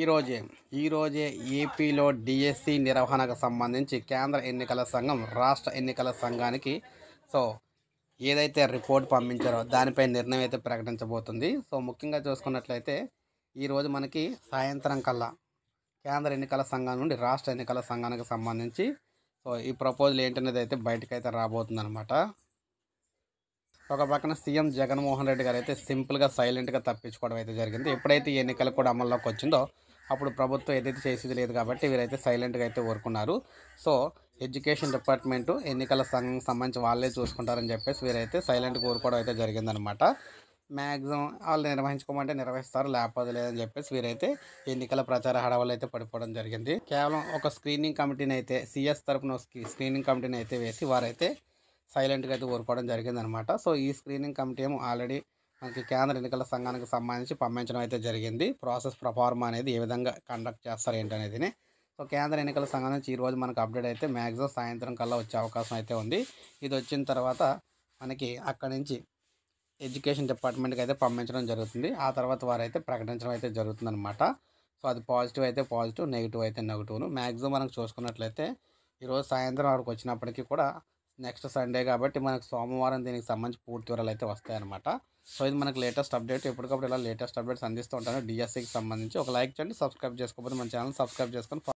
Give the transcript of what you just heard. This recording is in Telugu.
ఈరోజే ఈరోజే ఏపీలో డిఎస్సి నిర్వహణకు సంబంధించి కేంద్ర ఎన్నికల సంఘం రాష్ట్ర ఎన్నికల సంఘానికి సో ఏదైతే రిపోర్ట్ పంపించారో దానిపై నిర్ణయం అయితే ప్రకటించబోతుంది సో ముఖ్యంగా చూసుకున్నట్లయితే ఈరోజు మనకి సాయంత్రం కల్లా కేంద్ర ఎన్నికల సంఘం నుండి రాష్ట్ర ఎన్నికల సంఘానికి సంబంధించి సో ఈ ప్రపోజల్ ఏంటనేది అయితే బయటకైతే రాబోతుంది అనమాట ఒక పక్కన సీఎం జగన్మోహన్ రెడ్డి గారు అయితే సింపుల్గా సైలెంట్గా తప్పించుకోవడం అయితే జరిగింది ఎప్పుడైతే ఎన్నికలు కూడా అమల్లోకి వచ్చిందో అప్పుడు ప్రభుత్వం ఏదైతే చేసేది లేదు కాబట్టి వీరైతే సైలెంట్గా అయితే ఊరుకున్నారు సో ఎడ్యుకేషన్ డిపార్ట్మెంట్ ఎన్నికల సంఘం సంబంధించి వాళ్ళే చూసుకుంటారని చెప్పేసి వీరైతే సైలెంట్గా ఊరుకోవడం అయితే జరిగిందనమాట మ్యాక్సిమం వాళ్ళు నిర్వహించుకోమంటే నిర్వహిస్తారు లేకపోతే లేదని చెప్పేసి వీరైతే ఎన్నికల ప్రచార హడవలు అయితే పడిపోవడం జరిగింది కేవలం ఒక స్క్రీనింగ్ కమిటీని అయితే సిఎస్ తరఫున స్క్రీనింగ్ కమిటీని అయితే వేసి వారైతే సైలెంట్గా అయితే ఊరుకోవడం జరిగిందనమాట సో ఈ స్క్రీనింగ్ కమిటీ ఏమో ఆల్రెడీ మనకి కేంద్ర ఎన్నికల సంఘానికి సంబంధించి పంపించడం అయితే జరిగింది ప్రాసెస్ ప్రఫార్మా అనేది ఏ విధంగా కండక్ట్ చేస్తారు ఏంటనేది సో కేంద్ర ఎన్నికల సంఘం నుంచి ఈరోజు మనకు అప్డేట్ అయితే మ్యాక్సిమం సాయంత్రం కల్లా వచ్చే అవకాశం అయితే ఉంది ఇది వచ్చిన తర్వాత మనకి అక్కడి నుంచి ఎడ్యుకేషన్ డిపార్ట్మెంట్కి అయితే పంపించడం జరుగుతుంది ఆ తర్వాత వారైతే ప్రకటించడం అయితే జరుగుతుందన్నమాట సో అది పాజిటివ్ అయితే పాజిటివ్ నెగిటివ్ అయితే నెగిటివ్ను మ్యాక్సిమం మనం చూసుకున్నట్లయితే ఈరోజు సాయంత్రం అక్కడికి వచ్చినప్పటికీ కూడా నెక్స్ట్ సండే కాబట్టి మనకు సోమవారం దీనికి సంబంధించి పూర్తి వివరాలు అయితే వస్తాయన్నమాట సో ఇది మనకు లేటెస్ట్ అప్డేట్ ఎప్పటికప్పుడు ఇలా లేటెస్ట్ అప్డేట్స్ అందిస్తూ ఉంటాను డిఎస్సికి సంబంధించి ఒక లైక్ చేయండి సబ్స్క్రైబ్ చేసుకోకపోతే మన ఛానల్ సబ్స్క్రైబ్ చేసుకొని